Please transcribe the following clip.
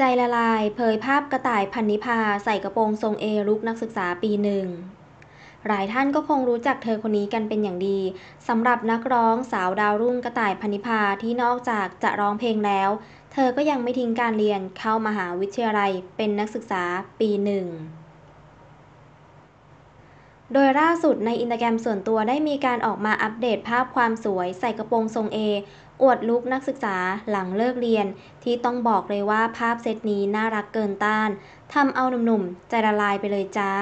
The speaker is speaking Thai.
ใจละลายเผยภาพกระต่ายพันนิพาใส่กระโปรงทรงเอลุกนักศึกษาปีหนึ่งหลายท่านก็คงรู้จักเธอคนนี้กันเป็นอย่างดีสำหรับนักร้องสาวดาวรุ่งกระต่ายพันนิพาที่นอกจากจะร้องเพลงแล้ว เธอก็ยังไม่ทิ้งการเรียนเข้ามหาวิทยาลัยเป็นนักศึกษาปีหนึ่งโดยล่าสุดในอินสตาแกรมส่วนตัวได้มีการออกมาอัปเดตภาพความสวยใส่กระโปรงทรงเออวดลุกนักศึกษาหลังเลิกเรียนที่ต้องบอกเลยว่าภาพเซตนี้น่ารักเกินต้านทำเอาหนุ่มๆ ใจละลายไปเลยจ้า